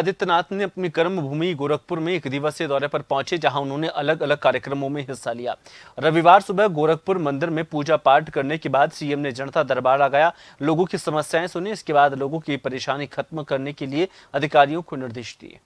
आदित्यनाथ ने अपनी कर्मभूमि गोरखपुर में एक दिवसीय दौरे पर पहुंचे जहां उन्होंने अलग अलग कार्यक्रमों में हिस्सा लिया रविवार सुबह गोरखपुर मंदिर में पूजा पाठ करने के बाद सीएम ने जनता दरबार लगाया लोगों की समस्याएं सुनी इसके बाद लोगों की परेशानी खत्म करने के लिए अधिकारियों को निर्देश दिए